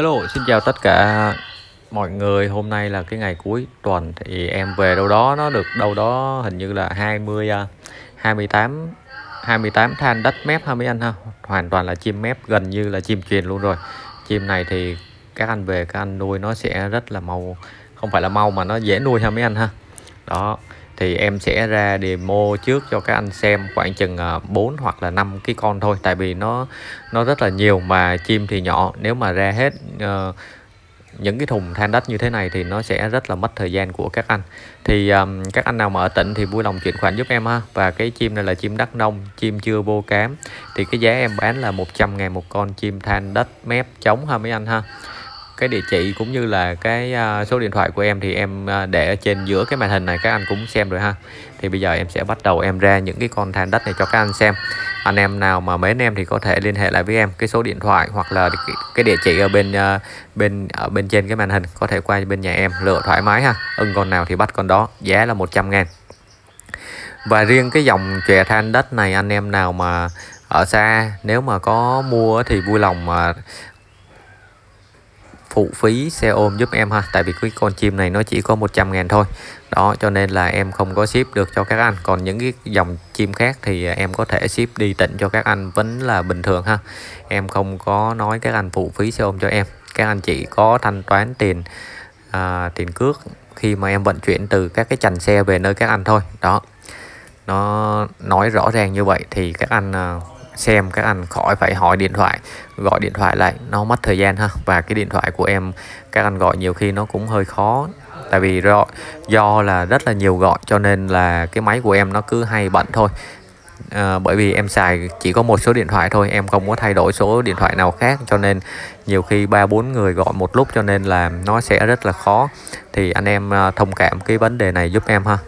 Hello, xin chào tất cả mọi người. Hôm nay là cái ngày cuối tuần thì em về đâu đó nó được đâu đó hình như là 20 28 28 than đất mép ha mấy anh ha. Hoàn toàn là chim mép gần như là chim truyền luôn rồi. Chim này thì các anh về các anh nuôi nó sẽ rất là mau không phải là mau mà nó dễ nuôi ha mấy anh ha. Đó, thì em sẽ ra demo trước cho các anh xem khoảng chừng 4 à, hoặc là 5 cái con thôi tại vì nó nó rất là nhiều mà chim thì nhỏ nếu mà ra hết uh, những cái thùng than đất như thế này thì nó sẽ rất là mất thời gian của các anh thì um, các anh nào mà ở tỉnh thì vui lòng chuyển khoản giúp em ha và cái chim này là chim đắk nông chim chưa vô cám thì cái giá em bán là 100 ngàn một con chim than đất mép chống ha mấy anh ha cái địa chỉ cũng như là cái à, số điện thoại của em thì em à, để ở trên giữa cái màn hình này các anh cũng xem rồi ha thì bây giờ em sẽ bắt đầu em ra những cái con than đất này cho các anh xem anh em nào mà anh em thì có thể liên hệ lại với em cái số điện thoại hoặc là cái địa chỉ ở bên à, bên ở bên trên cái màn hình có thể qua bên nhà em lựa thoải mái ha ưng con nào thì bắt con đó giá là 100 ngàn và riêng cái dòng chè than đất này anh em nào mà ở xa nếu mà có mua thì vui lòng mà phụ phí xe ôm giúp em ha tại vì cái con chim này nó chỉ có 100 ngàn thôi đó cho nên là em không có ship được cho các anh còn những cái dòng chim khác thì em có thể ship đi tỉnh cho các anh vẫn là bình thường ha em không có nói các anh phụ phí xe ôm cho em các anh chị có thanh toán tiền à, tiền cước khi mà em vận chuyển từ các cái chành xe về nơi các anh thôi đó nó nói rõ ràng như vậy thì các anh à, xem các anh khỏi phải hỏi điện thoại gọi điện thoại lại nó mất thời gian ha và cái điện thoại của em các anh gọi nhiều khi nó cũng hơi khó tại vì do, do là rất là nhiều gọi cho nên là cái máy của em nó cứ hay bận thôi à, bởi vì em xài chỉ có một số điện thoại thôi em không có thay đổi số điện thoại nào khác cho nên nhiều khi ba bốn người gọi một lúc cho nên là nó sẽ rất là khó thì anh em à, thông cảm cái vấn đề này giúp em ha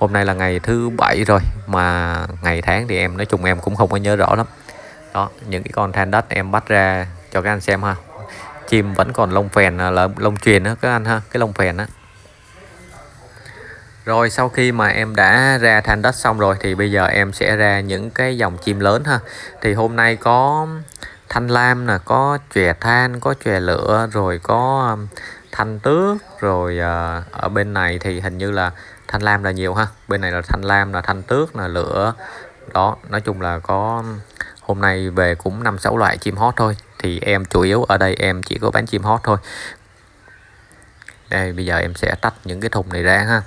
hôm nay là ngày thứ bảy rồi mà ngày tháng thì em nói chung em cũng không có nhớ rõ lắm đó những cái con than đất em bắt ra cho các anh xem ha chim vẫn còn lông phèn là lông truyền đó các anh ha cái lông phèn đó rồi sau khi mà em đã ra than đất xong rồi thì bây giờ em sẽ ra những cái dòng chim lớn ha thì hôm nay có thanh lam nè có chòe than có chòe lửa rồi có à, thanh tước rồi à, ở bên này thì hình như là thanh lam là nhiều ha bên này là thanh lam là thanh tước là lửa đó nói chung là có hôm nay về cũng năm sáu loại chim hót thôi thì em chủ yếu ở đây em chỉ có bán chim hót thôi đây bây giờ em sẽ tách những cái thùng này ra ha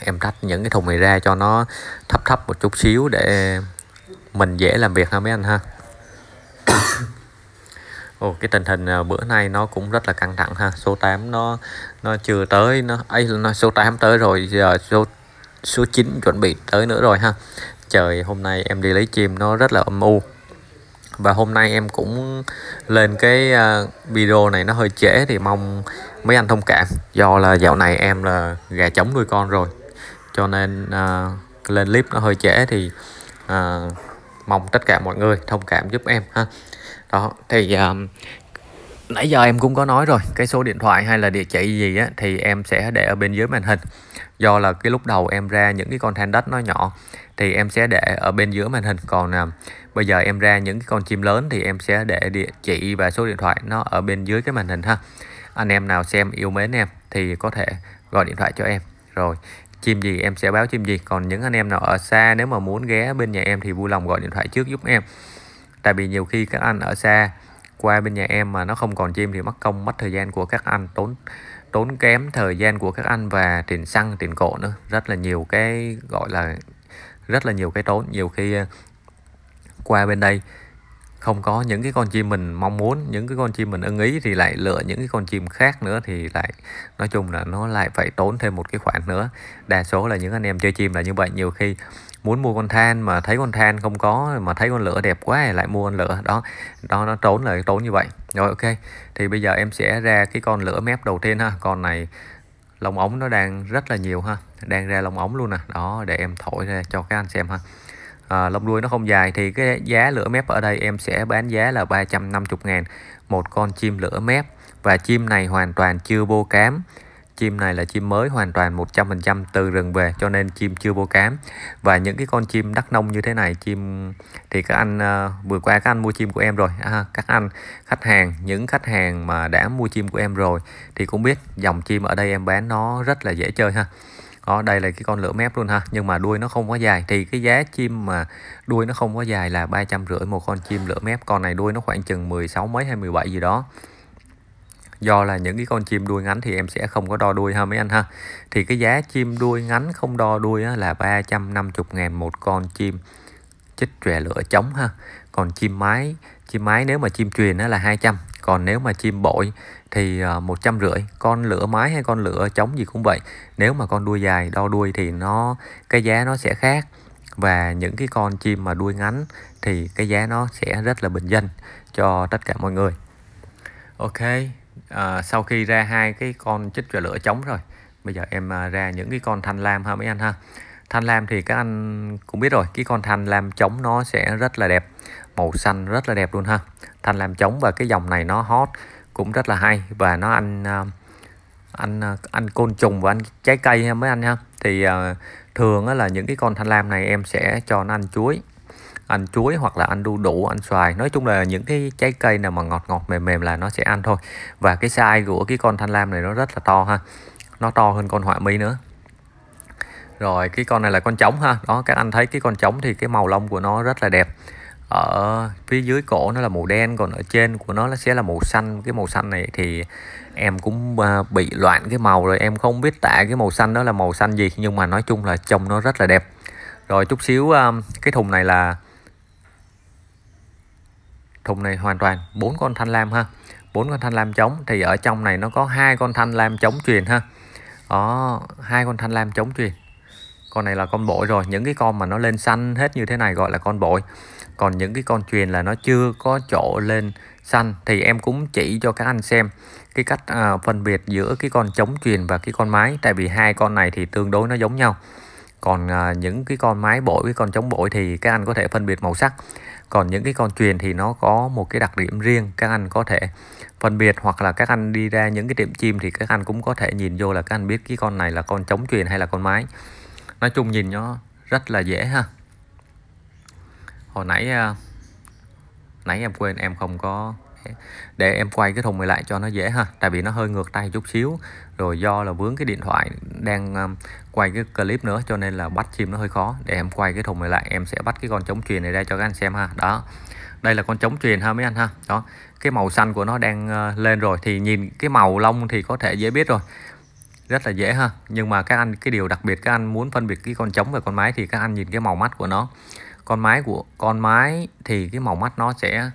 em tách những cái thùng này ra cho nó thấp thấp một chút xíu để mình dễ làm việc ha mấy anh ha Ồ, cái tình hình à, bữa nay nó cũng rất là căng thẳng ha số 8 nó nó chưa tới nó ấy nó số 8 tới rồi giờ số số 9 chuẩn bị tới nữa rồi ha trời hôm nay em đi lấy chim nó rất là âm u và hôm nay em cũng lên cái à, video này nó hơi trễ thì mong mấy anh thông cảm do là dạo này em là gà chống nuôi con rồi cho nên uh, lên clip nó hơi trễ thì uh, mong tất cả mọi người thông cảm giúp em ha đó thì um, nãy giờ em cũng có nói rồi cái số điện thoại hay là địa chỉ gì á thì em sẽ để ở bên dưới màn hình do là cái lúc đầu em ra những cái con than đất nó nhỏ thì em sẽ để ở bên dưới màn hình còn à, bây giờ em ra những cái con chim lớn thì em sẽ để địa chỉ và số điện thoại nó ở bên dưới cái màn hình ha anh em nào xem yêu mến em thì có thể gọi điện thoại cho em rồi chim gì em sẽ báo chim gì còn những anh em nào ở xa nếu mà muốn ghé bên nhà em thì vui lòng gọi điện thoại trước giúp em tại vì nhiều khi các anh ở xa qua bên nhà em mà nó không còn chim thì mất công mất thời gian của các anh tốn tốn kém thời gian của các anh và tiền xăng tiền cộ nữa rất là nhiều cái gọi là rất là nhiều cái tốn nhiều khi ờ, qua bên đây không có những cái con chim mình mong muốn những cái con chim mình ưng ý thì lại lựa những cái con chim khác nữa thì lại nói chung là nó lại phải tốn thêm một cái khoản nữa đa số là những anh em chơi chim là như vậy nhiều khi muốn mua con than mà thấy con than không có mà thấy con lửa đẹp quá lại mua con lửa đó đó nó tốn là tốn như vậy rồi ok thì bây giờ em sẽ ra cái con lửa mép đầu tiên ha con này lông ống nó đang rất là nhiều ha đang ra lông ống luôn nè đó để em thổi ra cho các anh xem ha à, lông đuôi nó không dài thì cái giá lửa mép ở đây em sẽ bán giá là 350 ngàn một con chim lửa mép và chim này hoàn toàn chưa bô cám chim này là chim mới hoàn toàn 100% từ rừng về cho nên chim chưa bô cám và những cái con chim đắc nông như thế này chim thì các anh uh, vừa qua các anh mua chim của em rồi à, các anh khách hàng những khách hàng mà đã mua chim của em rồi thì cũng biết dòng chim ở đây em bán nó rất là dễ chơi ha đó đây là cái con lửa mép luôn ha nhưng mà đuôi nó không có dài thì cái giá chim mà đuôi nó không có dài là ba trăm rưỡi một con chim lửa mép con này đuôi nó khoảng chừng 16 mấy hay 17 gì đó do là những cái con chim đuôi ngắn thì em sẽ không có đo đuôi ha mấy anh ha thì cái giá chim đuôi ngắn không đo đuôi á, là 350 ngàn một con chim chích trẻ lửa chống ha còn chim mái chim mái nếu mà chim truyền á, là 200 còn nếu mà chim bội thì ờ, một trăm rưỡi con lửa mái hay con lửa trống gì cũng vậy nếu mà con đuôi dài đo đuôi thì nó cái giá nó sẽ khác và những cái con chim mà đuôi ngắn thì cái giá nó sẽ rất là bình dân cho tất cả mọi người ok à, sau khi ra hai cái con chích và lửa trống rồi bây giờ em ờ, ra những cái con thanh lam ha mấy anh ha thanh lam thì các anh cũng biết rồi cái con thanh lam trống nó sẽ rất là đẹp màu xanh rất là đẹp luôn ha thanh lam trống và cái dòng này nó hot cũng rất là hay và nó ăn à, ăn à, ăn côn trùng và ăn trái cây ha mấy anh ha thì à, thường là những cái con thanh lam này em sẽ cho nó ăn chuối ăn chuối hoặc là ăn đu đủ ăn xoài nói chung là những cái trái cây nào mà ngọt ngọt mềm mềm là nó sẽ ăn thôi và cái size của cái con thanh lam này nó rất là to ha nó to hơn con họa mi nữa rồi cái con này là con trống ha đó các anh thấy cái con trống thì cái màu lông của nó rất là đẹp ở phía dưới cổ nó là màu đen còn ở trên của nó nó sẽ là màu xanh cái màu xanh này thì em cũng à, bị loạn cái màu rồi em không biết tả cái màu xanh đó là màu xanh gì nhưng mà nói chung là trông nó rất là đẹp rồi chút xíu à, cái thùng này là thùng này hoàn toàn bốn con thanh lam ha bốn con thanh lam trống thì ở trong này nó có hai con thanh lam trống truyền ha đó hai con thanh lam trống truyền con này là con bội rồi những cái con mà nó lên xanh hết như thế này gọi là con bội còn những cái con truyền là nó chưa có chỗ lên xanh thì em cũng chỉ cho các anh xem cái cách à, phân biệt giữa cái con chống truyền và cái con mái tại vì hai con này thì tương đối nó giống nhau còn à, những cái con mái bội với con chống bội thì các anh có thể phân biệt màu sắc còn những cái con truyền thì nó có một cái đặc điểm riêng các anh có thể phân biệt hoặc là các anh đi ra những cái tiệm chim thì các anh cũng có thể nhìn vô là các anh biết cái con này là con chống truyền hay là con mái nói chung nhìn nó rất là dễ ha hồi nãy ờ, nãy em quên em không có để em quay cái thùng này lại cho nó dễ ha tại vì nó hơi ngược tay chút xíu rồi do là vướng cái điện thoại đang ờ, quay cái clip nữa cho nên là bắt chim nó hơi khó để em quay cái thùng này lại em sẽ bắt cái con chống truyền này ra cho các anh xem ha đó đây là con chống truyền ha mấy anh ha đó cái màu xanh của nó đang ờ, lên rồi thì nhìn cái màu lông thì có thể dễ biết rồi rất là dễ ha nhưng mà các anh cái điều đặc biệt các anh muốn phân biệt cái con trống và con máy thì các anh nhìn cái màu mắt của nó con mái của con mái thì cái màu mắt nó sẽ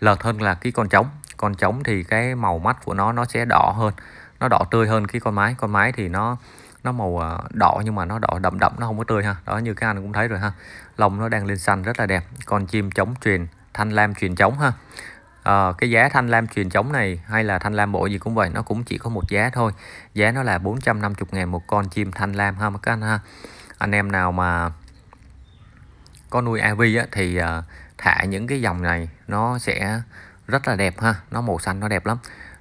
lợt hơn là cái con trống con trống thì cái màu mắt của nó nó sẽ đỏ hơn nó đỏ tươi hơn cái con mái con mái thì nó nó màu à, đỏ nhưng mà nó đỏ đậm đậm nó không có tươi ha đó như các anh cũng thấy rồi ha lông nó đang lên xanh rất là đẹp con chim trống truyền thanh lam truyền trống ha à, cái giá thanh lam truyền trống này hay là thanh lam bộ gì cũng vậy nó cũng chỉ có một giá thôi giá nó là 450 ngàn một con chim thanh lam ha các anh ha anh em nào mà có nuôi AV á, thì uh, thả những cái dòng này nó sẽ rất là đẹp ha nó màu xanh nó đẹp lắm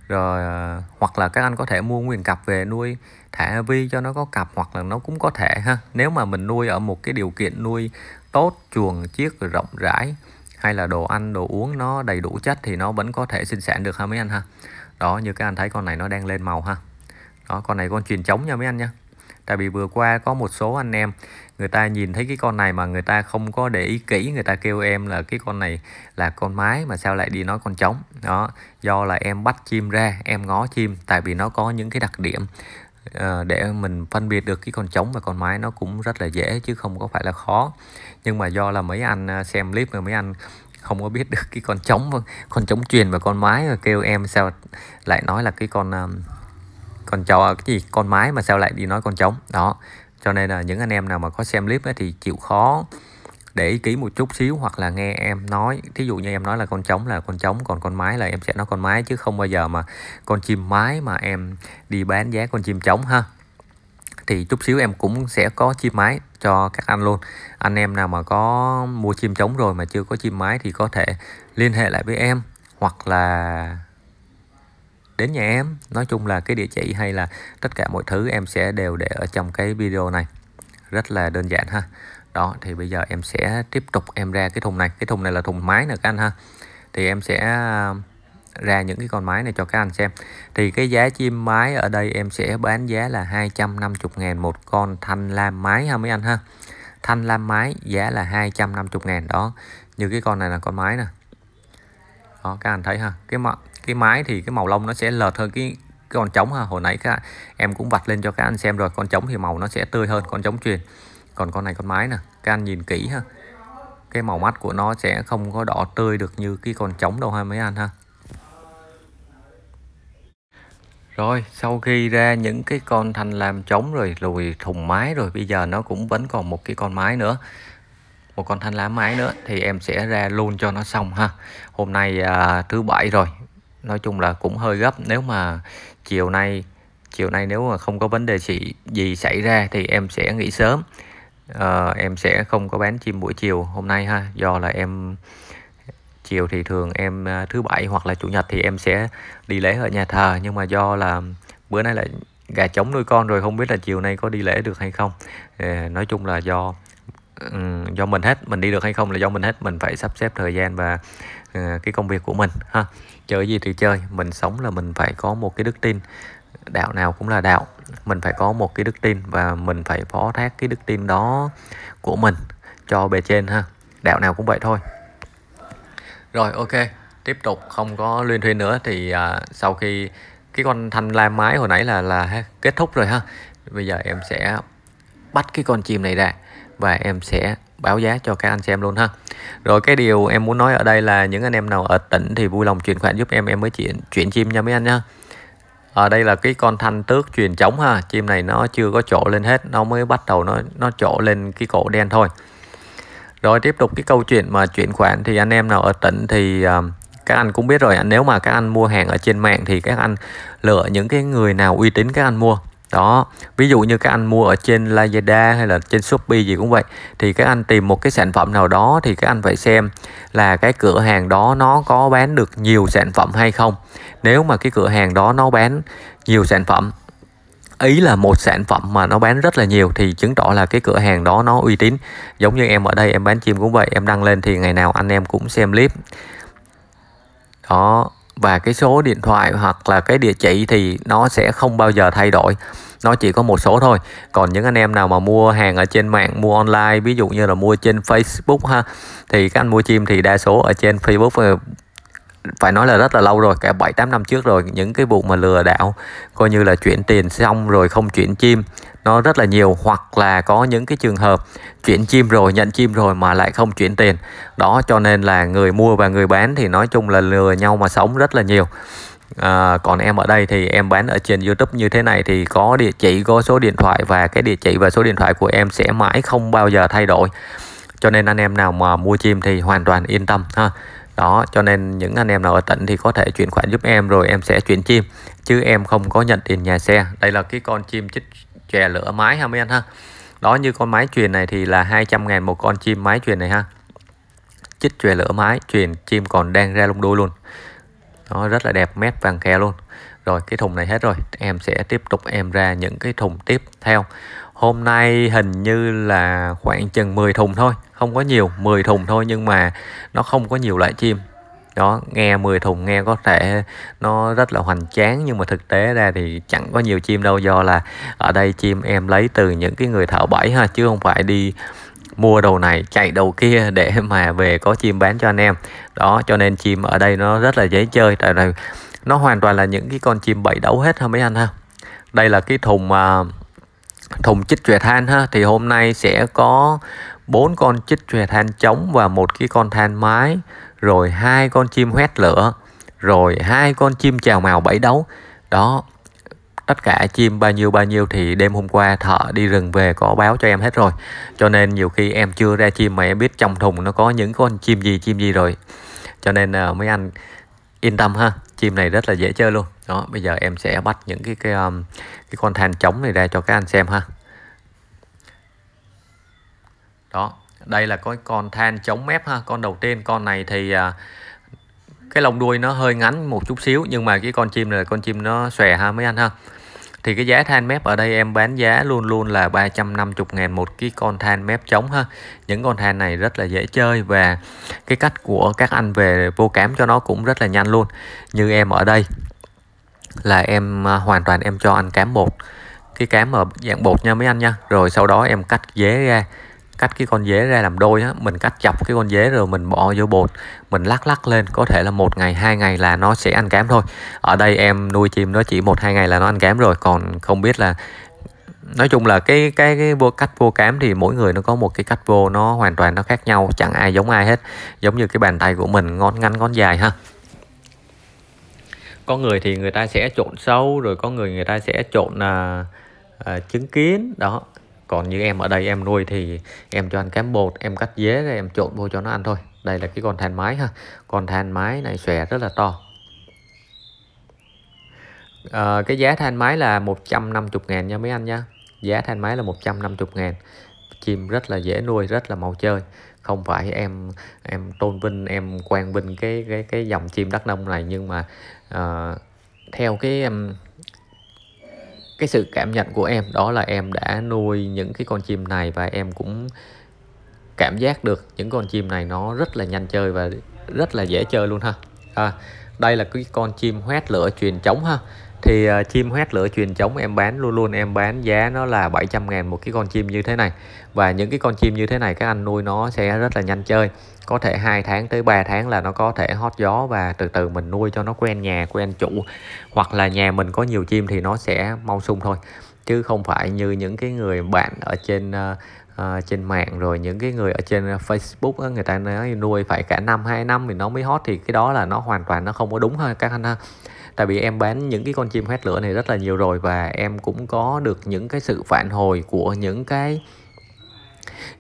rồi uh, hoặc là các anh có thể mua nguyên cặp về nuôi thả AV cho nó có cặp hoặc là nó cũng có thể ha nếu mà mình nuôi ở một cái điều kiện nuôi tốt chuồng chiếc rộng rãi hay là đồ ăn đồ uống nó đầy đủ chất thì nó vẫn có thể sinh sản được ha mấy anh ha đó như các anh thấy con này nó đang lên màu ha đó con này con truyền trống nha mấy anh nha tại vì vừa qua có một số anh em người ta nhìn thấy cái con này mà người ta không có để ý kỹ người ta kêu em là cái con này là con mái mà sao lại đi nói con trống đó do là em bắt chim ra em ngó chim tại vì nó có những cái đặc điểm ờ, để mình phân biệt được cái con trống và con mái nó cũng rất là dễ chứ không có phải là khó nhưng mà do là mấy anh ờ, xem clip mà mấy anh không có biết được cái con trống con trống truyền và con mái rồi kêu em sao lại nói là cái con ờ, còn cháu cái gì con mái mà sao lại đi nói con trống đó cho nên là những anh em nào mà có xem clip ấy, thì chịu khó để ý kỹ một chút xíu hoặc là nghe em nói thí dụ như em nói là con trống là con trống còn con mái là em sẽ nói con mái chứ không bao giờ mà con chim mái mà em đi bán giá con chim trống ha thì chút xíu em cũng sẽ có chim mái cho các anh luôn anh em nào mà có mua chim trống rồi mà chưa có chim mái thì có thể liên hệ lại với em hoặc là đến nhà em nói chung là cái địa chỉ hay là tất cả mọi thứ em sẽ đều để ở trong cái video này rất là đơn giản ha đó thì bây giờ em sẽ tiếp tục em ra cái thùng này cái thùng này là thùng máy nè các anh ha thì em sẽ à, ra những cái con máy này cho các anh xem thì cái giá chim máy ở đây em sẽ bán giá là 250 000 một con thanh lam máy ha mấy anh ha thanh lam máy giá là 250 000 đó như cái con này là con máy nè đó các anh thấy ha cái mọi cái mái thì cái màu lông nó sẽ lợt hơn cái, cái con trống ha hồi nãy các em cũng vạch lên cho các anh xem rồi con trống thì màu nó sẽ tươi hơn con trống truyền còn con này con mái nè các anh nhìn kỹ ha cái màu mắt của nó sẽ không có đỏ tươi được như cái con trống đâu ha mấy anh ha Rồi sau khi ra những cái con thanh lam trống rồi lùi thùng mái rồi bây giờ nó cũng vẫn còn một cái con mái nữa một con thanh lá mái nữa thì em sẽ ra luôn cho nó xong ha hôm nay à, thứ bảy rồi nói chung là cũng hơi gấp nếu mà chiều nay chiều nay nếu mà không có vấn đề gì, gì xảy ra thì em sẽ nghỉ sớm à, em sẽ không có bán chim buổi chiều hôm nay ha do là em chiều thì thường em ờ, thứ bảy hoặc là chủ nhật thì em sẽ đi lễ ở nhà thờ nhưng mà do là bữa nay lại gà trống nuôi con rồi không biết là chiều nay có đi lễ được hay không à, nói chung là do Ừ, do mình hết mình đi được hay không là do mình hết mình phải sắp xếp thời gian và uh, cái công việc của mình ha chơi gì thì chơi mình sống là mình phải có một cái đức tin đạo nào cũng là đạo mình phải có một cái đức tin và mình phải phó thác cái đức tin đó của mình cho bề trên ha đạo nào cũng vậy thôi rồi ok tiếp tục không có liên thuyên nữa thì à, sau khi cái con thanh lam mái hồi nãy là là kết thúc rồi ha bây giờ em sẽ bắt cái con chim này ra và em sẽ báo giá cho các anh xem luôn ha rồi cái điều em muốn nói ở đây là những anh em nào ở tỉnh thì vui lòng chuyển khoản giúp em em mới chuyển chuyển chim nha mấy anh nha ở đây là cái con thanh tước truyền trống ha chim này nó chưa có chỗ lên hết nó mới bắt đầu nó nó chỗ lên cái cổ đen thôi rồi tiếp tục cái câu chuyện mà chuyển khoản thì anh em nào ở tỉnh thì uh, các anh cũng biết rồi nếu mà các anh mua hàng ở trên mạng thì các anh lựa những cái người nào uy tín các anh mua đó ví dụ như các anh mua ở trên Lazada hay là trên Shopee gì cũng vậy thì các anh tìm một cái sản phẩm nào đó thì các anh phải xem là cái cửa hàng đó nó có bán được nhiều sản phẩm hay không nếu mà cái cửa hàng đó nó bán nhiều sản phẩm ý là một sản phẩm mà nó bán rất là nhiều thì chứng tỏ là cái cửa hàng đó nó uy tín giống như em ở đây em bán chim cũng vậy em đăng lên thì ngày nào anh em cũng xem clip đó và cái số điện thoại hoặc là cái địa chỉ thì nó sẽ không bao giờ thay đổi nó chỉ có một số thôi còn những anh em nào mà mua hàng ở trên mạng mua online ví dụ như là mua trên Facebook ha thì các anh mua chim thì đa số ở trên Facebook ờ, phải nói là rất là lâu rồi cả bảy tám năm trước rồi những cái vụ mà lừa đảo coi như là chuyển tiền xong rồi không chuyển chim nó rất là nhiều hoặc là có những cái trường hợp chuyển chim rồi nhận chim rồi mà lại không chuyển tiền đó cho nên là người mua và người bán thì nói chung là lừa nhau mà sống rất là nhiều À, còn em ở đây thì em bán ở trên YouTube như thế này thì có địa chỉ, có số điện thoại và cái địa chỉ và số điện thoại của em sẽ mãi không bao giờ thay đổi. Cho nên anh em nào mà mua chim thì hoàn toàn yên tâm ha. Đó, cho nên những anh em nào ở tỉnh thì có thể chuyển khoản giúp em rồi em sẽ chuyển chim chứ em không có nhận tiền nhà xe. Đây là cái con chim chích chè lửa mái ha mấy anh ha đó như con mái truyền này thì là 200 ngàn một con chim mái truyền này ha chích chè lửa mái truyền chim còn đang ra lông đuôi luôn nó rất là đẹp mét vàng khe luôn rồi cái thùng này hết rồi em sẽ tiếp tục em ra những cái thùng tiếp theo hôm nay hình như là khoảng chừng 10 thùng thôi không có nhiều 10 thùng thôi nhưng mà nó không có nhiều loại chim đó nghe 10 thùng nghe có thể nó rất là hoành tráng nhưng mà thực tế ra thì chẳng có nhiều chim đâu do là ở đây chim em lấy từ những cái người thợ bẫy ha chứ không phải đi mua đầu này chạy đầu kia để mà về có chim bán cho anh em đó cho nên chim ở đây nó rất là dễ chơi tại là nó hoàn toàn là những cái con chim bẫy đấu hết ha mấy anh ha đây là cái thùng uh, thùng chích chòe than ha thì hôm nay sẽ có bốn con chích chòe than trống và một cái con than mái rồi hai con chim hoét lửa rồi hai con chim chào màu bảy đấu đó tất cả chim bao nhiêu bao nhiêu thì đêm hôm qua thợ đi rừng về có báo cho em hết rồi cho nên nhiều khi em chưa ra chim mà em biết trong thùng nó có những con chim gì chim gì rồi cho nên uh, mấy anh yên tâm ha chim này rất là dễ chơi luôn đó bây giờ em sẽ bắt những cái cái um, cái con than trống này ra cho các anh xem ha đó đây là có con than chống mép ha con đầu tiên con này thì à, cái lông đuôi nó hơi ngắn một chút xíu nhưng mà cái con chim này là con chim nó xòe ha mấy anh ha thì cái giá than mép ở đây em bán giá luôn luôn là 350 ngàn một cái con than mép trống ha những con than này rất là dễ chơi và cái cách của các anh về vô cám cho nó cũng rất là nhanh luôn như em ở đây là em à, hoàn toàn em cho anh cám bột cái cám ở dạng bột nha mấy anh nha rồi sau đó em cắt dế ra cắt cái con dế ra làm đôi á mình cắt chọc cái con dế rồi mình bỏ vô bột mình lắc lắc lên có thể là một ngày hai ngày là nó sẽ ăn cám thôi ở đây em nuôi chim nó chỉ một hai ngày là nó ăn cám rồi còn không biết là nói chung là cái cái cái vô cách vô cám thì mỗi người nó có một cái cách vô nó hoàn toàn nó khác nhau chẳng ai giống ai hết giống như cái bàn tay của mình ngón ngắn ngón dài ha có người thì người ta sẽ trộn sâu rồi có người người ta sẽ trộn à, à, trứng kiến đó còn như em ở đây em nuôi thì em cho ăn cám bột em cắt dế ra em trộn vô cho nó ăn thôi đây là cái con than mái ha con than mái này xòe rất là to à, cái giá than mái là 150 ngàn nha mấy anh nha giá than mái là 150 ngàn chim rất là dễ nuôi rất là màu chơi không phải em em tôn vinh em quang vinh cái cái cái dòng chim đắk nông này nhưng mà uh, theo cái um, cái sự cảm nhận của em đó là em đã nuôi những cái con chim này và em cũng cảm giác được những con chim này nó rất là nhanh chơi và rất là dễ chơi luôn ha à, đây là cái con chim hoét lửa truyền trống ha thì uh, chim hoét lửa truyền trống em bán luôn luôn em bán giá nó là 700 ngàn một cái con chim như thế này và những cái con chim như thế này các anh nuôi nó sẽ rất là nhanh chơi có thể 2 tháng tới 3 tháng là nó có thể hót gió và từ từ mình nuôi cho nó quen nhà quen chủ hoặc là nhà mình có nhiều chim thì nó sẽ mau sung thôi chứ không phải như những cái người bạn ở trên uh, uh, trên mạng rồi những cái người ở trên Facebook á, người ta nói nuôi phải cả năm hai năm thì nó mới hót thì cái đó là nó hoàn toàn nó không có đúng thôi các anh ha tại vì em bán những cái con chim hết lửa này rất là nhiều rồi và em cũng có được những cái sự phản hồi của những cái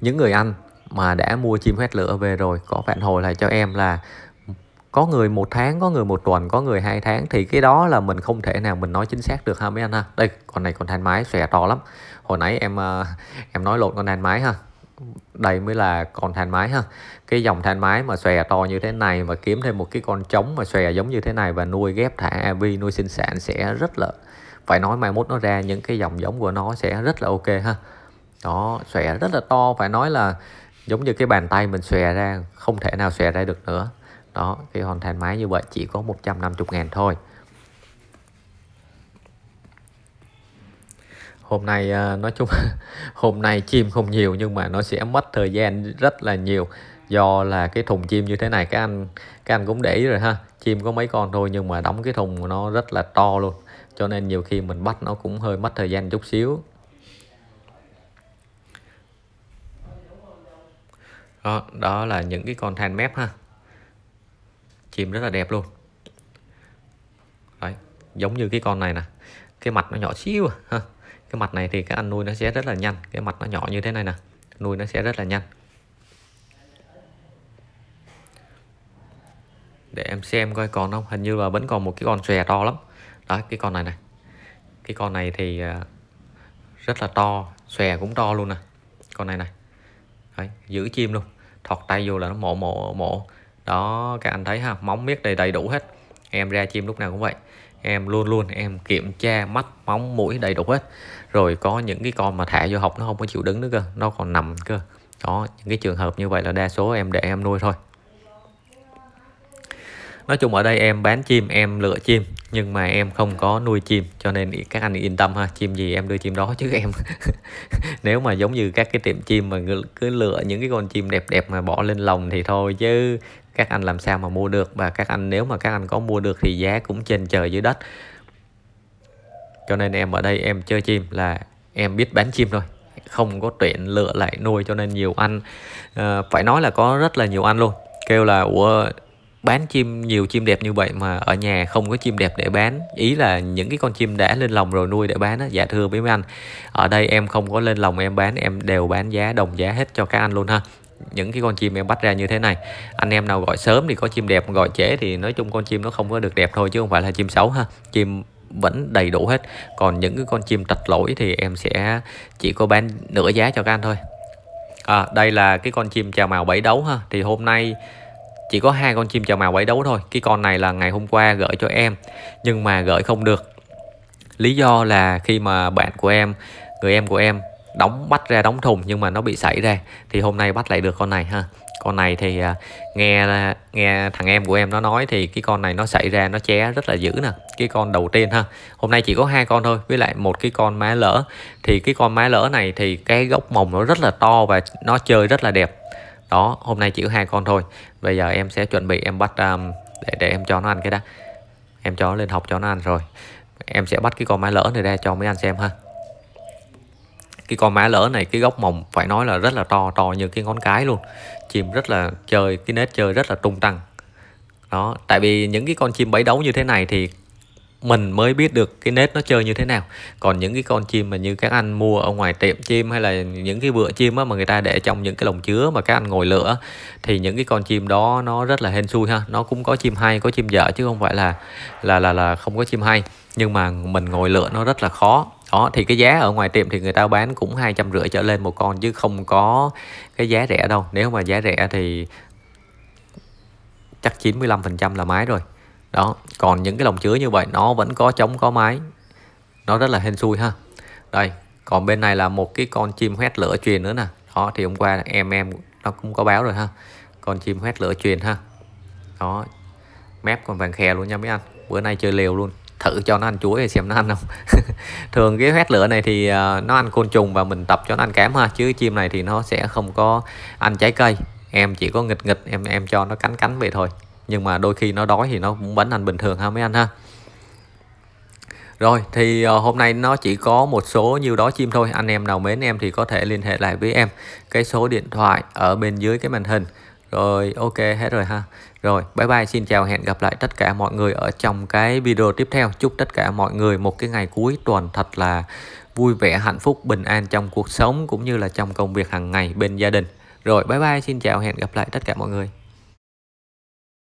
những người anh mà đã mua chim hết lửa về rồi có phản hồi lại cho em là có người một tháng có người một tuần có người hai tháng thì cái đó là mình không thể nào mình nói chính xác được ha mấy anh ha đây con này con thanh máy xòe to lắm hồi nãy em ờ, em nói lộn con thanh máy ha đây mới là con thanh máy ha cái dòng thanh máy mà xòe to như thế này và kiếm thêm một cái con trống mà xòe giống như thế này và nuôi ghép thả av nuôi sinh sản sẽ rất là phải nói mai mốt nó ra những cái dòng giống của nó sẽ rất là ok ha đó xòe rất là to phải nói là giống như cái bàn tay mình xòe ra không thể nào xòe ra được nữa đó cái hoàn thành máy như vậy chỉ có 150 ngàn thôi hôm nay à, nói chung hôm nay chim không nhiều nhưng mà nó sẽ mất thời gian rất là nhiều do là cái thùng chim như thế này các anh các anh cũng để ý rồi ha chim có mấy con thôi nhưng mà đóng cái thùng nó rất là to luôn cho nên nhiều khi mình bắt nó cũng hơi mất thời gian chút xíu đó, đó là những cái con than mép ha chim rất là đẹp luôn Đấy, giống như cái con này nè cái mặt nó nhỏ xíu à, ha cái mặt này thì các anh nuôi nó sẽ rất là nhanh cái mặt nó nhỏ như thế này nè nuôi nó sẽ rất là nhanh để em xem coi còn không hình như là vẫn còn một cái con xòe to lắm đó cái con này này cái con này thì à, rất là to xòe cũng to luôn nè con này này Đấy, giữ chim luôn thọt tay vô là nó mộ mộ mộ đó các anh thấy ha móng miết đầy đầy đủ hết em ra chim lúc nào cũng vậy em luôn luôn em kiểm tra mắt móng mũi đầy đủ hết rồi có những cái con mà thả vô học nó không có chịu đứng nữa cơ nó còn nằm cơ đó những cái trường hợp như vậy là đa số em để em nuôi thôi nói chung ở đây em bán chim em lựa chim nhưng mà em không có nuôi chim cho nên các anh yên tâm ha chim gì em đưa chim đó chứ em nếu mà giống như các cái tiệm chim mà cứ lựa những cái con chim đẹp đẹp mà bỏ lên lồng thì thôi chứ các anh làm sao mà mua được và các anh nếu mà các anh có mua được thì giá cũng trên trời dưới đất cho nên em ở đây em chơi chim là em biết bán chim thôi không có tuyển lựa lại nuôi cho nên nhiều anh uh, phải nói là có rất là nhiều anh luôn kêu là ủa bán chim nhiều chim đẹp như vậy mà ở nhà không có chim đẹp để bán ý là những cái con chim đã lên lồng rồi nuôi để bán á dạ thưa với mấy anh ở đây em không có lên lồng em bán em đều bán giá đồng giá hết cho các anh luôn ha những cái con chim em bắt ra như thế này anh em nào gọi sớm thì có chim đẹp gọi trễ thì nói chung con chim nó không có được đẹp thôi chứ không phải là chim xấu ha chim vẫn đầy đủ hết còn những cái con chim trạch lỗi thì em sẽ chỉ có bán nửa giá cho các anh thôi à, đây là cái con chim trà màu bảy đấu ha thì hôm nay chỉ có hai con chim chào màu bảy đấu thôi cái con này là ngày hôm qua gửi cho em nhưng mà gửi không được lý do là khi mà bạn của em người em của em đóng bắt ra đóng thùng nhưng mà nó bị xảy ra thì hôm nay bắt lại được con này ha con này thì à, nghe à, nghe thằng em của em nó nói thì cái con này nó xảy ra nó ché rất là dữ nè cái con đầu tiên ha hôm nay chỉ có hai con thôi với lại một cái con má lỡ thì cái con má lỡ này thì cái gốc mồng nó rất là to và nó chơi rất là đẹp đó hôm nay chỉ có hai con thôi bây giờ em sẽ chuẩn bị em bắt um, để để em cho nó ăn cái đã em cho nó lên học cho nó ăn rồi em sẽ bắt cái con má lỡ này ra cho mấy anh xem ha cái con má lỡ này cái gốc mồng phải nói là rất là to to như cái ngón cái luôn chim rất là chơi cái nết chơi rất là tung tăng đó tại vì những cái con chim bẫy đấu như thế này thì mình mới biết được cái nết nó chơi như thế nào còn những cái con chim mà như các anh mua ở ngoài tiệm chim hay là những cái vựa chim mà người ta để trong những cái lồng chứa mà các anh ngồi lửa thì những cái con chim đó nó rất là hên xui ha nó cũng có chim hay có chim dở chứ không phải là là là là không có chim hay nhưng mà mình ngồi lửa nó rất là khó đó thì cái giá ở ngoài tiệm thì người ta bán cũng hai trăm rưỡi trở lên một con chứ không có cái giá rẻ đâu nếu mà giá rẻ thì chắc 95% là mái rồi đó còn những cái lồng chứa như vậy nó vẫn có chống có mái nó rất là hên xui ha đây còn bên này là một cái con chim hét lửa truyền nữa nè đó thì hôm qua em em nó cũng có báo rồi ha con chim hét lửa truyền ha đó mép còn vàng khè luôn nha mấy anh bữa nay chơi liều luôn thử cho nó ăn chuối để xem nó ăn không thường cái hét lửa này thì à, nó ăn côn trùng và mình tập cho nó ăn kém ha chứ chim này thì nó sẽ không có ăn trái cây em chỉ có nghịch nghịch em em cho nó cắn cắn về thôi nhưng mà đôi khi nó đói thì nó cũng bánh anh bình thường ha mấy anh ha rồi thì ờ, hôm nay nó chỉ có một số nhiêu đó chim thôi anh em nào mến em thì có thể liên hệ lại với em cái số điện thoại ở bên dưới cái màn hình rồi ok hết rồi ha rồi bye bye xin chào hẹn gặp lại tất cả mọi người ở trong cái video tiếp theo chúc tất cả mọi người một cái ngày cuối tuần thật là vui vẻ hạnh phúc bình an trong cuộc sống cũng như là trong công việc hàng ngày bên gia đình rồi bye bye xin chào hẹn gặp lại tất cả mọi người